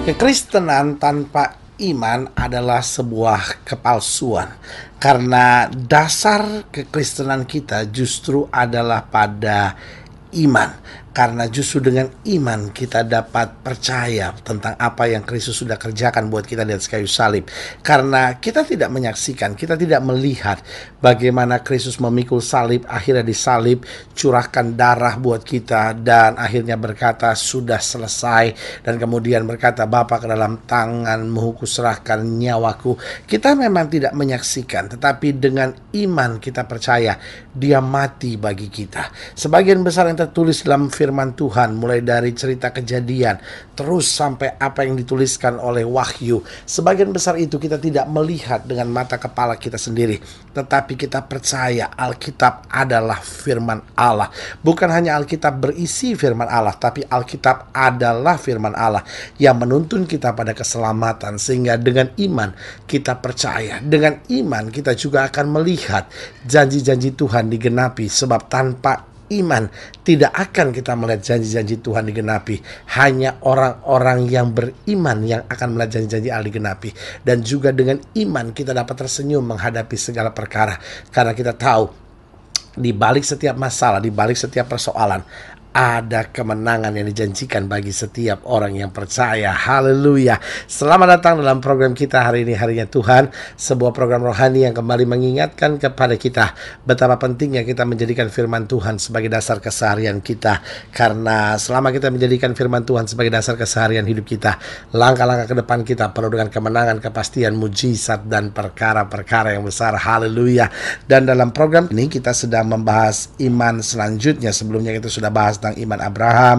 Kekristenan tanpa iman adalah sebuah kepalsuan karena dasar kekristenan kita justru adalah pada iman. Karena justru dengan iman kita dapat percaya tentang apa yang Kristus sudah kerjakan buat kita di atas kayu salib. Karena kita tidak menyaksikan, kita tidak melihat bagaimana Kristus memikul salib, akhirnya disalib, curahkan darah buat kita, dan akhirnya berkata sudah selesai. Dan kemudian berkata Bapak ke dalam tangan, tanganmu serahkan nyawaku. Kita memang tidak menyaksikan, tetapi dengan iman kita percaya dia mati bagi kita. Sebagian besar yang tertulis dalam firman Tuhan mulai dari cerita kejadian terus sampai apa yang dituliskan oleh wahyu. Sebagian besar itu kita tidak melihat dengan mata kepala kita sendiri, tetapi kita percaya Alkitab adalah firman Allah. Bukan hanya Alkitab berisi firman Allah, tapi Alkitab adalah firman Allah yang menuntun kita pada keselamatan sehingga dengan iman kita percaya. Dengan iman kita juga akan melihat janji-janji Tuhan digenapi sebab tanpa iman, tidak akan kita melihat janji-janji Tuhan digenapi. Hanya orang-orang yang beriman yang akan melihat janji-janji Allah digenapi. Dan juga dengan iman kita dapat tersenyum menghadapi segala perkara. Karena kita tahu di balik setiap masalah, di balik setiap persoalan, ada kemenangan yang dijanjikan bagi setiap orang yang percaya. Haleluya. Selamat datang dalam program kita hari ini harinya Tuhan, sebuah program rohani yang kembali mengingatkan kepada kita betapa pentingnya kita menjadikan firman Tuhan sebagai dasar keseharian kita. Karena selama kita menjadikan firman Tuhan sebagai dasar keseharian hidup kita, langkah-langkah ke depan kita penuh dengan kemenangan, kepastian, mujizat dan perkara-perkara yang besar. Haleluya. Dan dalam program ini kita sedang membahas iman selanjutnya. Sebelumnya kita sudah bahas tentang iman Abraham,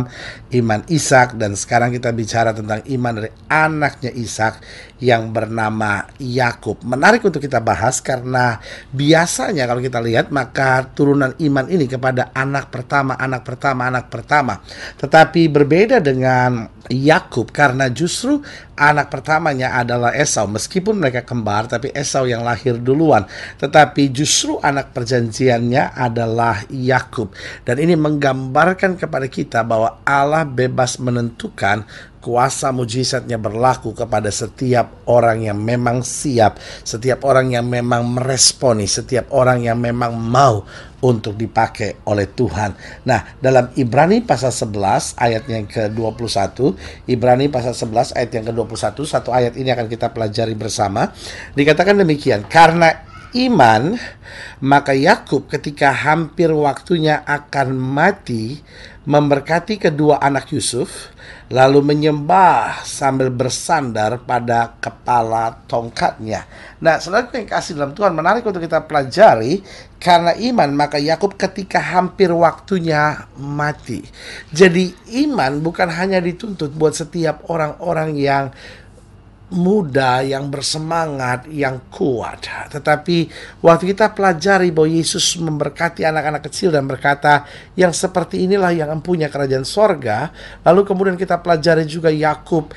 iman Ishak dan sekarang kita bicara tentang iman dari anaknya Ishak yang bernama Yakub. Menarik untuk kita bahas karena biasanya kalau kita lihat maka turunan iman ini kepada anak pertama, anak pertama, anak pertama. Tetapi berbeda dengan Yakub karena justru anak pertamanya adalah Esau. Meskipun mereka kembar tapi Esau yang lahir duluan. Tetapi justru anak perjanjiannya adalah Yakub. Dan ini menggambarkan kepada kita bahwa Allah bebas menentukan kuasa mujizatnya berlaku kepada setiap orang yang memang siap, setiap orang yang memang meresponi, setiap orang yang memang mau untuk dipakai oleh Tuhan. Nah, dalam Ibrani pasal 11 ayat yang ke-21, Ibrani pasal 11 ayat yang ke-21, satu ayat ini akan kita pelajari bersama. Dikatakan demikian, karena iman, maka Yakub ketika hampir waktunya akan mati, memberkati kedua anak Yusuf, lalu menyembah sambil bersandar pada kepala tongkatnya. Nah, selanjutnya yang kasih dalam Tuhan menarik untuk kita pelajari karena iman maka Yakub ketika hampir waktunya mati. Jadi iman bukan hanya dituntut buat setiap orang-orang yang muda yang bersemangat yang kuat tetapi waktu kita pelajari bahwa Yesus memberkati anak-anak kecil dan berkata yang seperti inilah yang empunya kerajaan sorga lalu kemudian kita pelajari juga Yakub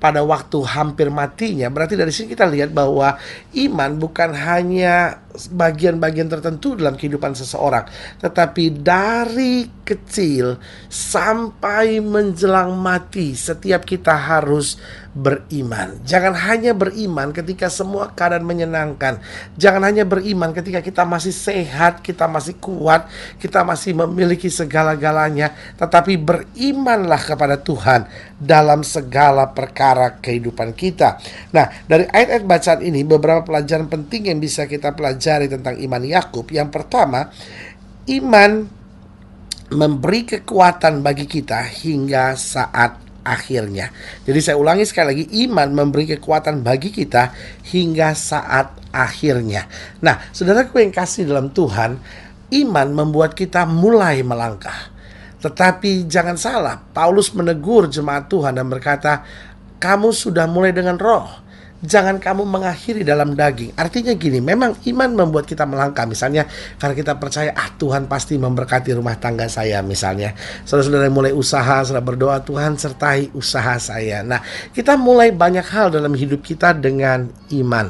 pada waktu hampir matinya berarti dari sini kita lihat bahwa iman bukan hanya bagian-bagian tertentu dalam kehidupan seseorang, tetapi dari kecil sampai menjelang mati, setiap kita harus beriman. Jangan hanya beriman ketika semua keadaan menyenangkan. Jangan hanya beriman ketika kita masih sehat, kita masih kuat, kita masih memiliki segala-galanya, tetapi berimanlah kepada Tuhan dalam segala perkara kehidupan kita. Nah, dari ayat-ayat bacaan ini beberapa pelajaran penting yang bisa kita pelajari tentang iman Yakub. Yang pertama, iman memberi kekuatan bagi kita hingga saat akhirnya. Jadi saya ulangi sekali lagi, iman memberi kekuatan bagi kita hingga saat akhirnya. Nah, saudara, saudaraku yang kasih dalam Tuhan, iman membuat kita mulai melangkah. Tetapi jangan salah, Paulus menegur jemaat Tuhan dan berkata, "Kamu sudah mulai dengan roh." jangan kamu mengakhiri dalam daging. Artinya gini, memang iman membuat kita melangkah. Misalnya karena kita percaya ah Tuhan pasti memberkati rumah tangga saya misalnya. Saudara-saudara mulai usaha, saudara berdoa Tuhan sertai usaha saya. Nah, kita mulai banyak hal dalam hidup kita dengan iman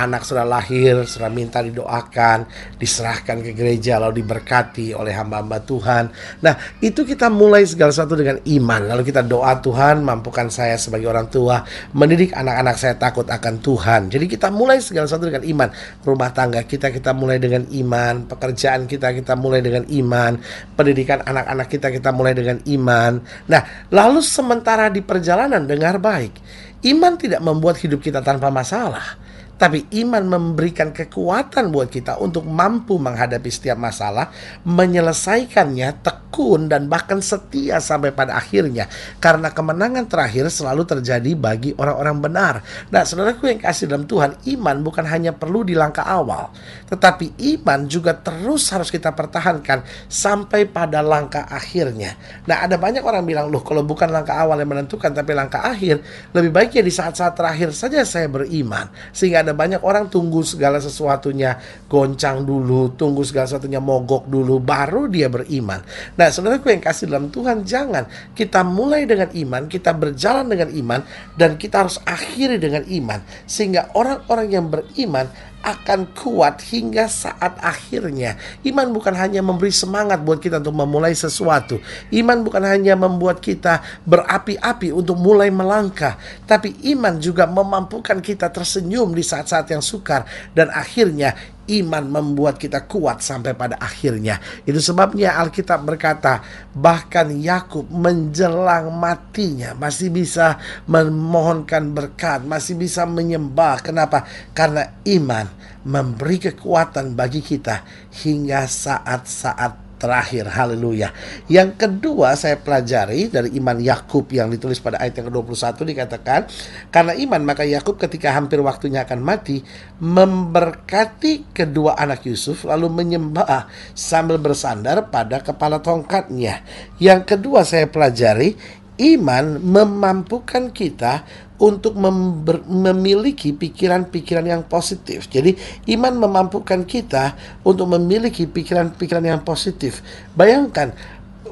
anak sudah lahir, sudah minta didoakan, diserahkan ke gereja, lalu diberkati oleh hamba-hamba Tuhan. Nah, itu kita mulai segala sesuatu dengan iman. Lalu kita doa Tuhan, mampukan saya sebagai orang tua, mendidik anak-anak saya takut akan Tuhan. Jadi kita mulai segala sesuatu dengan iman. Rumah tangga kita, kita mulai dengan iman. Pekerjaan kita, kita mulai dengan iman. Pendidikan anak-anak kita, kita mulai dengan iman. Nah, lalu sementara di perjalanan, dengar baik. Iman tidak membuat hidup kita tanpa masalah tapi iman memberikan kekuatan buat kita untuk mampu menghadapi setiap masalah, menyelesaikannya, tekun, dan bahkan setia sampai pada akhirnya. Karena kemenangan terakhir selalu terjadi bagi orang-orang benar. Nah, saudaraku yang kasih dalam Tuhan, iman bukan hanya perlu di langkah awal, tetapi iman juga terus harus kita pertahankan sampai pada langkah akhirnya. Nah, ada banyak orang bilang, loh kalau bukan langkah awal yang menentukan, tapi langkah akhir, lebih baik ya di saat-saat terakhir saja saya beriman. Sehingga ada banyak orang tunggu segala sesuatunya goncang dulu, tunggu segala sesuatunya mogok dulu, baru dia beriman. Nah, sebenarnya aku yang kasih dalam Tuhan, jangan kita mulai dengan iman, kita berjalan dengan iman, dan kita harus akhiri dengan iman, sehingga orang-orang yang beriman akan kuat hingga saat akhirnya. Iman bukan hanya memberi semangat buat kita untuk memulai sesuatu. Iman bukan hanya membuat kita berapi-api untuk mulai melangkah, tapi iman juga memampukan kita tersenyum di saat-saat yang sukar dan akhirnya iman membuat kita kuat sampai pada akhirnya. Itu sebabnya Alkitab berkata, bahkan Yakub menjelang matinya masih bisa memohonkan berkat, masih bisa menyembah. Kenapa? Karena iman memberi kekuatan bagi kita hingga saat-saat terakhir. Haleluya. Yang kedua saya pelajari dari iman Yakub yang ditulis pada ayat yang ke-21 dikatakan, karena iman maka Yakub ketika hampir waktunya akan mati memberkati kedua anak Yusuf lalu menyembah sambil bersandar pada kepala tongkatnya. Yang kedua saya pelajari iman memampukan kita untuk member, memiliki pikiran-pikiran yang positif. Jadi iman memampukan kita untuk memiliki pikiran-pikiran yang positif. Bayangkan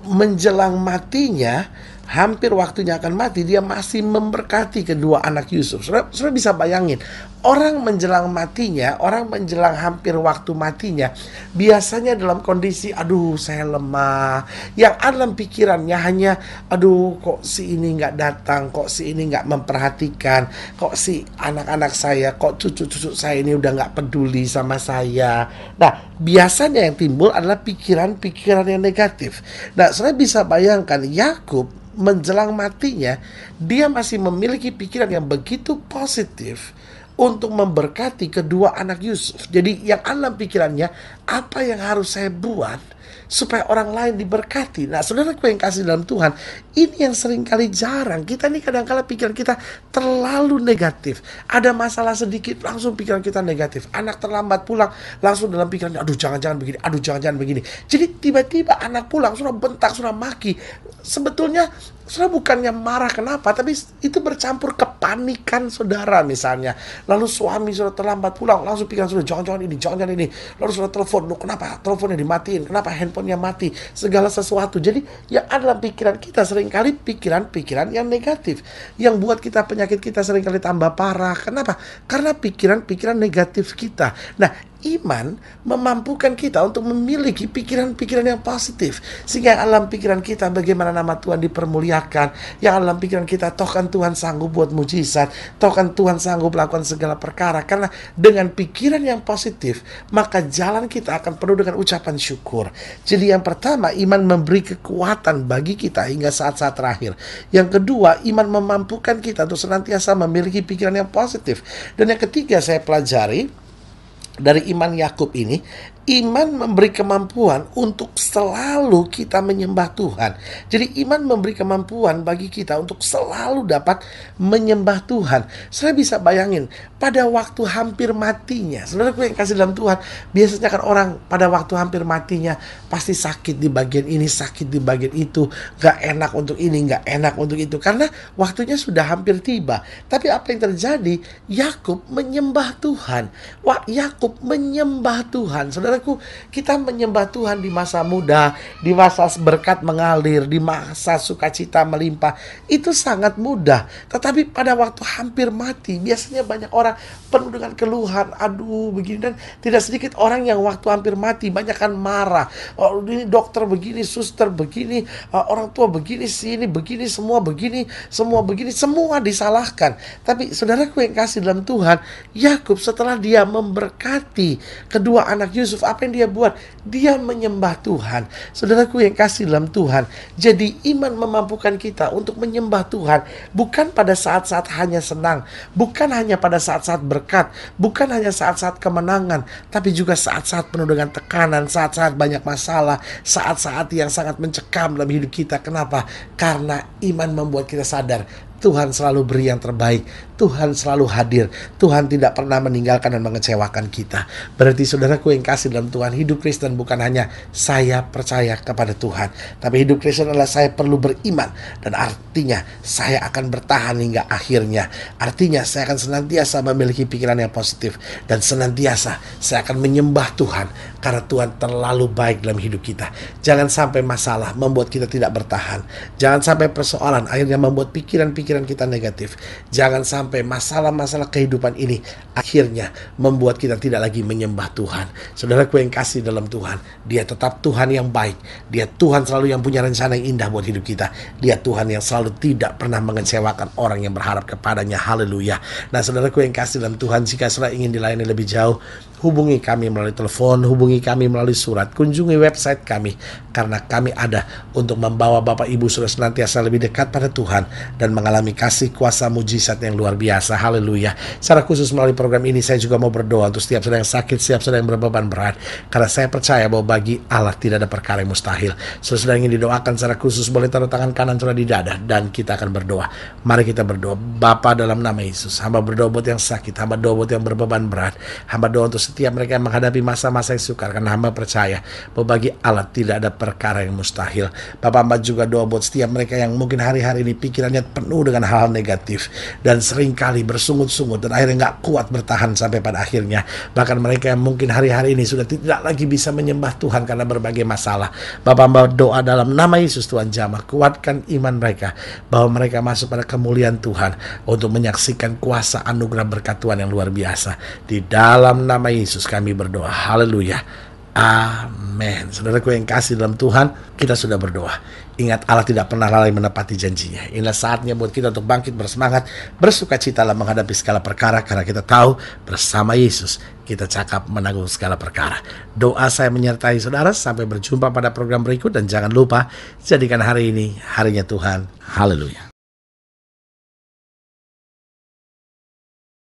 menjelang matinya hampir waktunya akan mati, dia masih memberkati kedua anak Yusuf. Saudara, bisa bayangin, orang menjelang matinya, orang menjelang hampir waktu matinya, biasanya dalam kondisi, aduh saya lemah, yang ada dalam pikirannya hanya, aduh kok si ini nggak datang, kok si ini nggak memperhatikan, kok si anak-anak saya, kok cucu-cucu saya ini udah nggak peduli sama saya. Nah, biasanya yang timbul adalah pikiran-pikiran yang negatif. Nah, saya bisa bayangkan Yakub menjelang matinya, dia masih memiliki pikiran yang begitu positif untuk memberkati kedua anak Yusuf. Jadi yang alam pikirannya, apa yang harus saya buat supaya orang lain diberkati. Nah, saudara, ku yang kasih dalam Tuhan, ini yang seringkali jarang. Kita ini kadang pikiran kita terlalu negatif. Ada masalah sedikit, langsung pikiran kita negatif. Anak terlambat pulang, langsung dalam pikiran, aduh jangan-jangan begini, aduh jangan-jangan begini. Jadi tiba-tiba anak pulang, sudah bentak, sudah maki. Sebetulnya sudah bukannya marah kenapa, tapi itu bercampur kepanikan saudara misalnya. Lalu suami sudah terlambat pulang, langsung pikiran sudah jangan-jangan ini, jangan-jangan ini. Lalu sudah telepon, kenapa teleponnya dimatiin, kenapa handphone handphonenya mati, segala sesuatu. Jadi yang ada dalam pikiran kita seringkali pikiran-pikiran yang negatif, yang buat kita penyakit kita seringkali tambah parah. Kenapa? Karena pikiran-pikiran negatif kita. Nah, iman memampukan kita untuk memiliki pikiran-pikiran yang positif sehingga alam pikiran kita bagaimana nama Tuhan dipermuliakan yang alam pikiran kita toh kan Tuhan sanggup buat mujizat toh kan Tuhan sanggup melakukan segala perkara karena dengan pikiran yang positif maka jalan kita akan penuh dengan ucapan syukur jadi yang pertama iman memberi kekuatan bagi kita hingga saat-saat terakhir yang kedua iman memampukan kita untuk senantiasa memiliki pikiran yang positif dan yang ketiga saya pelajari dari iman Yakub ini Iman memberi kemampuan untuk selalu kita menyembah Tuhan. Jadi iman memberi kemampuan bagi kita untuk selalu dapat menyembah Tuhan. Saya bisa bayangin pada waktu hampir matinya, saudara yang kasih dalam Tuhan, biasanya kan orang pada waktu hampir matinya pasti sakit di bagian ini, sakit di bagian itu, gak enak untuk ini, gak enak untuk itu, karena waktunya sudah hampir tiba. Tapi apa yang terjadi? Yakub menyembah Tuhan. Wah, Yakub menyembah Tuhan. Saudara saudaraku, kita menyembah Tuhan di masa muda, di masa berkat mengalir, di masa sukacita melimpah. Itu sangat mudah. Tetapi pada waktu hampir mati, biasanya banyak orang penuh dengan keluhan. Aduh, begini. Dan tidak sedikit orang yang waktu hampir mati, banyak kan marah. Oh, ini dokter begini, suster begini, oh, orang tua begini, sini begini, semua begini, semua begini. Semua disalahkan. Tapi saudaraku yang kasih dalam Tuhan, Yakub setelah dia memberkati kedua anak Yusuf apa yang dia buat? Dia menyembah Tuhan. Saudaraku yang kasih dalam Tuhan. Jadi iman memampukan kita untuk menyembah Tuhan. Bukan pada saat-saat hanya senang. Bukan hanya pada saat-saat berkat. Bukan hanya saat-saat kemenangan. Tapi juga saat-saat penuh dengan tekanan. Saat-saat banyak masalah. Saat-saat yang sangat mencekam dalam hidup kita. Kenapa? Karena iman membuat kita sadar Tuhan selalu beri yang terbaik. Tuhan selalu hadir. Tuhan tidak pernah meninggalkan dan mengecewakan kita. Berarti saudaraku yang kasih dalam Tuhan, hidup Kristen bukan hanya saya percaya kepada Tuhan, tapi hidup Kristen adalah saya perlu beriman dan artinya saya akan bertahan hingga akhirnya. Artinya saya akan senantiasa memiliki pikiran yang positif dan senantiasa saya akan menyembah Tuhan karena Tuhan terlalu baik dalam hidup kita. Jangan sampai masalah membuat kita tidak bertahan. Jangan sampai persoalan akhirnya membuat pikiran-pikiran kita negatif. Jangan sampai sampai masalah-masalah kehidupan ini akhirnya membuat kita tidak lagi menyembah Tuhan. Saudara, ku yang kasih dalam Tuhan, Dia tetap Tuhan yang baik. Dia Tuhan selalu yang punya rencana yang indah buat hidup kita. Dia Tuhan yang selalu tidak pernah mengecewakan orang yang berharap kepadanya. Haleluya. Nah, saudara, ku yang kasih dalam Tuhan, jika saudara ingin dilayani lebih jauh, hubungi kami melalui telepon, hubungi kami melalui surat, kunjungi website kami, karena kami ada untuk membawa Bapak Ibu sudah senantiasa lebih dekat pada Tuhan dan mengalami kasih kuasa mujizat yang luar biasa. Haleluya. Secara khusus melalui program ini saya juga mau berdoa untuk setiap saudara yang sakit, setiap saudara yang berbeban berat, karena saya percaya bahwa bagi Allah tidak ada perkara yang mustahil. Saudara ingin didoakan secara khusus boleh taruh tangan kanan sudah di dada dan kita akan berdoa. Mari kita berdoa. Bapa dalam nama Yesus, hamba berdoa buat yang sakit, hamba doa buat yang berbeban berat, hamba doa untuk setiap mereka yang menghadapi masa-masa yang sukar karena hamba percaya bahwa bagi Allah tidak ada perkara yang mustahil. Bapak hamba juga doa buat setiap mereka yang mungkin hari-hari ini pikirannya penuh dengan hal-hal negatif dan seringkali bersungut-sungut dan akhirnya nggak kuat bertahan sampai pada akhirnya. Bahkan mereka yang mungkin hari-hari ini sudah tidak lagi bisa menyembah Tuhan karena berbagai masalah. Bapak hamba doa dalam nama Yesus Tuhan jamah kuatkan iman mereka bahwa mereka masuk pada kemuliaan Tuhan untuk menyaksikan kuasa anugerah berkat Tuhan yang luar biasa di dalam nama Yesus Yesus kami berdoa. Haleluya. Amin. Saudaraku yang kasih dalam Tuhan, kita sudah berdoa. Ingat Allah tidak pernah lalai menepati janjinya. Inilah saatnya buat kita untuk bangkit bersemangat, bersuka cita dalam menghadapi segala perkara karena kita tahu bersama Yesus kita cakap menanggung segala perkara. Doa saya menyertai saudara sampai berjumpa pada program berikut dan jangan lupa jadikan hari ini harinya Tuhan. Haleluya.